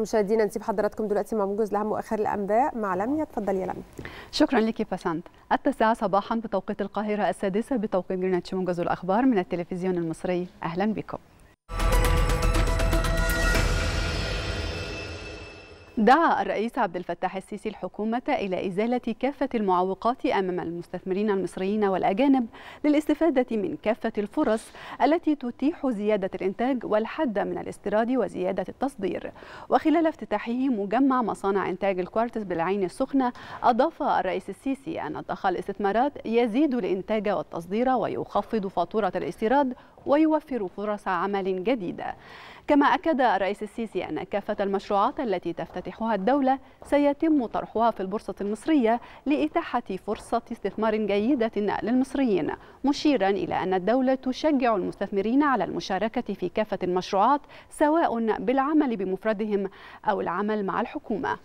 مشاهدينا نسيب حضراتكم دلوقتي مع موجز لهم واخر الانباء مع لميا تفضلي يا لميا شكرا لك فسانت التاسعه صباحا بتوقيت القاهره السادسه بتوقيت جرينتش موجز الاخبار من التلفزيون المصري اهلا بكم دعا الرئيس عبد الفتاح السيسي الحكومة إلى إزالة كافة المعوقات أمام المستثمرين المصريين والأجانب للاستفادة من كافة الفرص التي تتيح زيادة الإنتاج والحد من الاستيراد وزيادة التصدير وخلال افتتاحه مجمع مصانع إنتاج الكوارتز بالعين السخنة أضاف الرئيس السيسي أن ضخ الاستثمارات يزيد الإنتاج والتصدير ويخفض فاتورة الاستيراد ويوفر فرص عمل جديدة كما أكد الرئيس السيسي أن كافة المشروعات التي تفتتحها الدولة سيتم طرحها في البورصة المصرية لإتاحة فرصة استثمار جيدة للمصريين مشيرا إلى أن الدولة تشجع المستثمرين على المشاركة في كافة المشروعات سواء بالعمل بمفردهم أو العمل مع الحكومة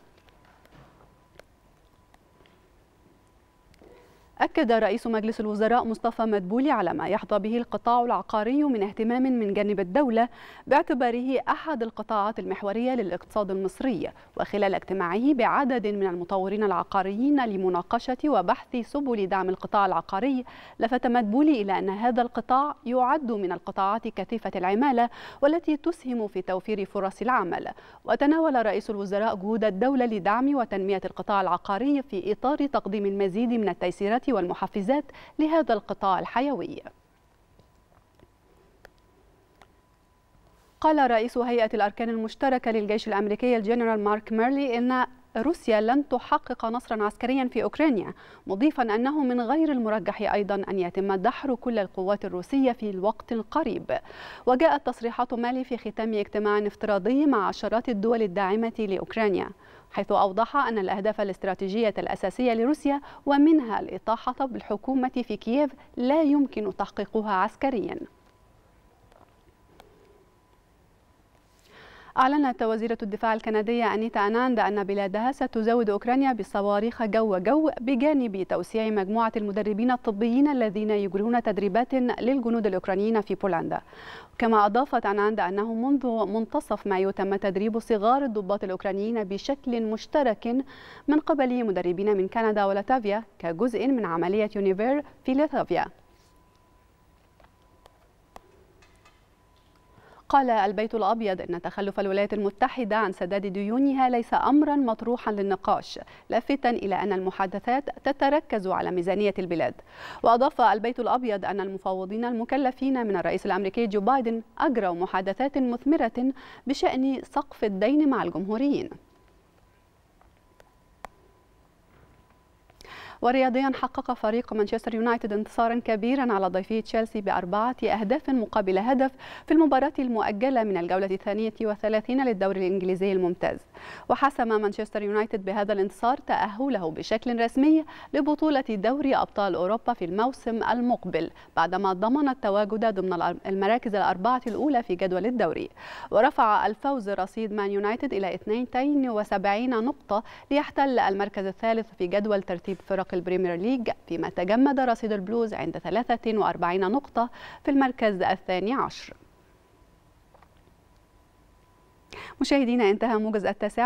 أكد رئيس مجلس الوزراء مصطفى مدبولي على ما يحظى به القطاع العقاري من اهتمام من جانب الدولة باعتباره أحد القطاعات المحورية للاقتصاد المصري وخلال اجتماعه بعدد من المطورين العقاريين لمناقشة وبحث سبل دعم القطاع العقاري لفت مدبولي إلى أن هذا القطاع يعد من القطاعات كثيفة العمالة والتي تسهم في توفير فرص العمل وتناول رئيس الوزراء جهود الدولة لدعم وتنمية القطاع العقاري في إطار تقديم المزيد من التيسيرات والمحفزات لهذا القطاع الحيوي قال رئيس هيئة الأركان المشتركة للجيش الأمريكي الجنرال مارك ميرلي إن روسيا لن تحقق نصرا عسكريا في أوكرانيا مضيفا أنه من غير المرجح أيضا أن يتم دحر كل القوات الروسية في الوقت القريب وجاءت تصريحات مالي في ختام اجتماع افتراضي مع عشرات الدول الداعمة لأوكرانيا حيث أوضح أن الأهداف الاستراتيجية الأساسية لروسيا ومنها الإطاحة بالحكومة في كييف لا يمكن تحقيقها عسكرياً أعلنت وزيرة الدفاع الكندية أنيتا أناند أن بلادها ستزود أوكرانيا بصواريخ جو جو بجانب توسيع مجموعة المدربين الطبيين الذين يجرون تدريبات للجنود الأوكرانيين في بولندا كما أضافت أناند أنه منذ منتصف مايو تم تدريب صغار الضباط الأوكرانيين بشكل مشترك من قبل مدربين من كندا ولاتافيا كجزء من عملية يونيفير في لاتافيا قال البيت الأبيض أن تخلف الولايات المتحدة عن سداد ديونها ليس أمرا مطروحا للنقاش لافتا إلى أن المحادثات تتركز على ميزانية البلاد وأضاف البيت الأبيض أن المفوضين المكلفين من الرئيس الأمريكي جو بايدن أجروا محادثات مثمرة بشأن سقف الدين مع الجمهوريين ورياضيا حقق فريق مانشستر يونايتد انتصارا كبيرا على ضيفه تشيلسي بأربعة أهداف مقابل هدف في المباراة المؤجلة من الجولة الثانية وثلاثين للدوري الإنجليزي الممتاز وحسم مانشستر يونايتد بهذا الانتصار تأهله بشكل رسمي لبطولة دوري أبطال أوروبا في الموسم المقبل بعدما ضمن التواجد ضمن المراكز الأربعة الأولى في جدول الدوري ورفع الفوز رصيد مان يونايتد إلى 72 نقطة ليحتل المركز الثالث في جدول ترتيب فرق فرق البريمير ليج فيما تجمد رصيد البلوز عند 43 نقطة في المركز الثاني عشر مشاهدينا انتهى موجز التاسعة